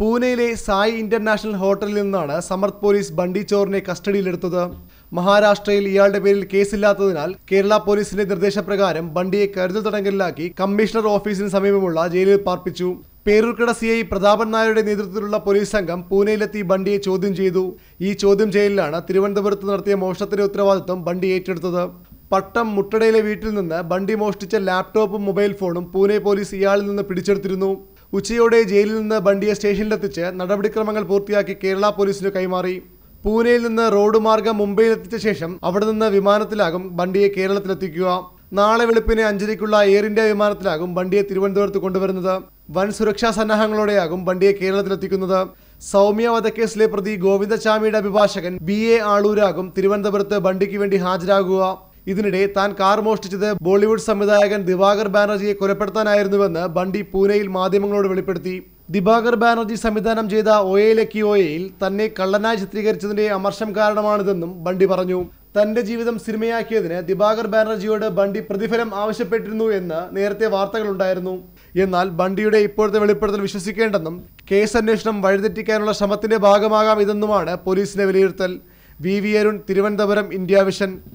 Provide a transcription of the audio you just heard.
പൂനെയിലെ സായി ഇന്റർനാഷണൽ ഹോട്ടലിൽ നിന്നാണ് സമർത്ത് പോലീസ് ബണ്ടി ചോറിനെ കസ്റ്റഡിയിലെടുത്തത് മഹാരാഷ്ട്രയിൽ ഇയാളുടെ പേരിൽ കേസില്ലാത്തതിനാൽ കേരള പോലീസിന്റെ നിർദ്ദേശപ്രകാരം ബണ്ടിയെ കരുതൽ തടങ്കലിലാക്കി കമ്മീഷണർ ഓഫീസിന് സമീപമുള്ള ജയിലിൽ പാർപ്പിച്ചു പേരൂർക്കട സി ഐ പ്രതാപൻ നായരുടെ നേതൃത്വത്തിലുള്ള പോലീസ് സംഘം പൂനെയിലെത്തി ബണ്ടിയെ ചോദ്യം ചെയ്തു ഈ ചോദ്യം ചെയ്യലിലാണ് തിരുവനന്തപുരത്ത് നടത്തിയ മോഷണത്തിന്റെ ഉത്തരവാദിത്വം ബണ്ടി ഏറ്റെടുത്തത് പട്ടം മുട്ടടയിലെ വീട്ടിൽ നിന്ന് ബണ്ടി മോഷ്ടിച്ച ലാപ്ടോപ്പും മൊബൈൽ ഫോണും പൂനെ പോലീസ് ഇയാളിൽ നിന്ന് പിടിച്ചെടുത്തിരുന്നു ഉച്ചയോടെ ജയിലിൽ നിന്ന് ബണ്ടിയെ സ്റ്റേഷനിലെത്തിച്ച് നടപടിക്രമങ്ങൾ പൂർത്തിയാക്കി കേരള പോലീസിന് കൈമാറി പൂനെയിൽ നിന്ന് റോഡ് മാർഗം മുംബൈയിലെത്തിച്ച ശേഷം അവിടെ നിന്ന് വിമാനത്തിലാകും ബണ്ടിയെ കേരളത്തിലെത്തിക്കുക നാളെ വെളുപ്പിന് അഞ്ചരയ്ക്കുള്ള എയർ ഇന്ത്യ വിമാനത്തിലാകും ബണ്ടിയെ തിരുവനന്തപുരത്ത് കൊണ്ടുവരുന്നത് വൻ സുരക്ഷാ സന്നാഹങ്ങളോടെയാകും ബണ്ടിയെ കേരളത്തിലെത്തിക്കുന്നത് സൗമ്യ വധക്കേസിലെ പ്രതി ഗോവിന്ദചാമിയുടെ അഭിഭാഷകൻ ബി എ ആളൂരാകും തിരുവനന്തപുരത്ത് ബണ്ടിക്ക് വേണ്ടി ഹാജരാകുക ഇതിനിടെ താൻ കാർ മോഷ്ടിച്ചത് ബോളിവുഡ് സംവിധായകൻ ദിവാകർ ബാനർജിയെ കൊലപ്പെടുത്താനായിരുന്നുവെന്ന് ബണ്ടി പൂനെയിൽ മാധ്യമങ്ങളോട് വെളിപ്പെടുത്തി ദിവാകർ ബാനർജി സംവിധാനം ചെയ്ത ഒയയിലെക്കിയോയയിൽ തന്നെ കള്ളനായി ചിത്രീകരിച്ചതിന്റെ അമർഷം കാരണമാണിതെന്നും ബണ്ടി പറഞ്ഞു തന്റെ ജീവിതം സിനിമയാക്കിയതിന് ദിവാകർ ബാനർജിയോട് ബണ്ടി പ്രതിഫലം ആവശ്യപ്പെട്ടിരുന്നു എന്ന് നേരത്തെ വാർത്തകളുണ്ടായിരുന്നു എന്നാൽ ബണ്ടിയുടെ ഇപ്പോഴത്തെ വെളിപ്പെടുത്തൽ വിശ്വസിക്കേണ്ടെന്നും കേസ് അന്വേഷണം വഴിതെറ്റിക്കാനുള്ള ശ്രമത്തിന്റെ ഭാഗമാകാം ഇതെന്നുമാണ് പോലീസിന്റെ വിലയിരുത്തൽ V V Arun Thiruvananthapuram India vision